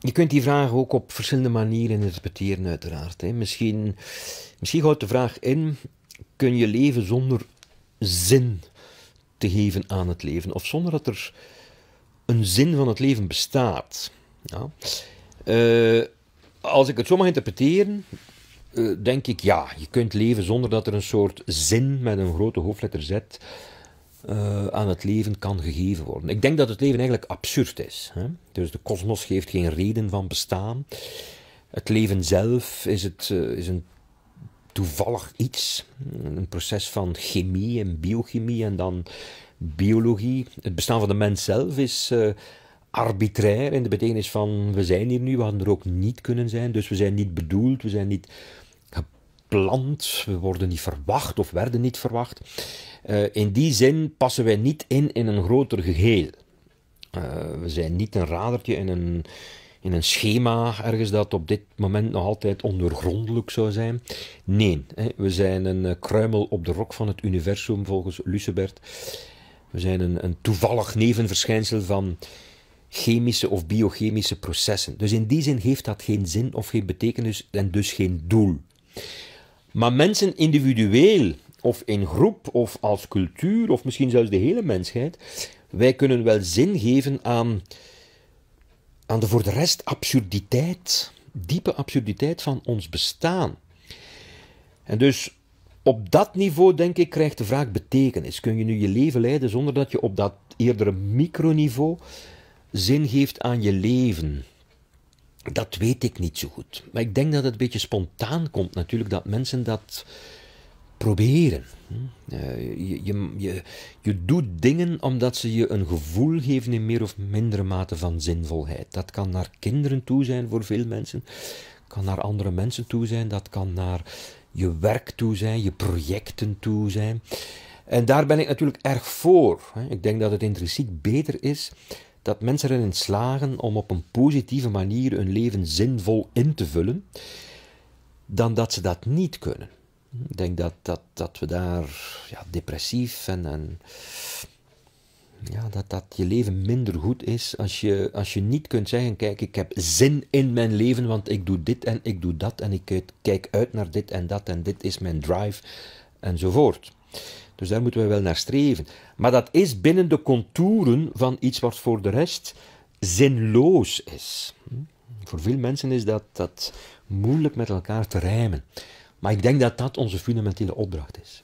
je kunt die vraag ook op verschillende manieren interpreteren, uiteraard. Hè. Misschien, misschien houdt de vraag in: kun je leven zonder zin te geven aan het leven? Of zonder dat er een zin van het leven bestaat? Ja. Eh, als ik het zo mag interpreteren, eh, denk ik ja, je kunt leven zonder dat er een soort zin met een grote hoofdletter Z eh, aan het leven kan gegeven worden. Ik denk dat het leven eigenlijk absurd is. Hè? Dus de kosmos geeft geen reden van bestaan. Het leven zelf is, het, eh, is een toevallig iets. Een proces van chemie en biochemie en dan biologie. Het bestaan van de mens zelf is eh, arbitrair in de betekenis van we zijn hier nu, we hadden er ook niet kunnen zijn. Dus we zijn niet bedoeld, we zijn niet gepland, we worden niet verwacht of werden niet verwacht. Eh, in die zin passen wij niet in in een groter geheel. Eh, we zijn niet een radertje in een, in een schema ergens dat op dit moment nog altijd ondergrondelijk zou zijn. Nee, we zijn een eh, kruimel op de rok van het universum volgens Lucebert. We zijn een, een toevallig nevenverschijnsel van chemische of biochemische processen. Dus in die zin heeft dat geen zin of geen betekenis en dus geen doel. Maar mensen individueel of in groep, of als cultuur, of misschien zelfs de hele mensheid. Wij kunnen wel zin geven aan, aan de voor de rest absurditeit, diepe absurditeit van ons bestaan. En dus op dat niveau, denk ik, krijgt de vraag betekenis. Kun je nu je leven leiden zonder dat je op dat eerdere microniveau zin geeft aan je leven? Dat weet ik niet zo goed. Maar ik denk dat het een beetje spontaan komt natuurlijk, dat mensen dat proberen. Hm? Eh, je, je, je, je, doet dingen omdat ze je een gevoel geven in meer of mindere mate van zinvolheid. Dat kan naar kinderen toe zijn voor veel mensen, kan naar andere mensen toe zijn, dat kan naar je werk toe zijn, je projecten toe zijn. En daar ben ik natuurlijk erg voor. Ik denk dat het intrinsiek beter is dat mensen erin slagen om op een positieve manier hun leven zinvol in te vullen, dan dat ze dat niet kunnen. Ik denk dat, dat, dat we daar ja, depressief en, en ja, dat, dat je leven minder goed is als je, als je niet kunt zeggen: Kijk, ik heb zin in mijn leven, want ik doe dit en ik doe dat en ik kijk uit naar dit en dat en dit is mijn drive enzovoort. Dus daar moeten we wel naar streven. Maar dat is binnen de contouren van iets wat voor de rest zinloos is. Voor veel mensen is dat, dat moeilijk met elkaar te rijmen. Maar ik denk dat dat onze fundamentele opdracht is.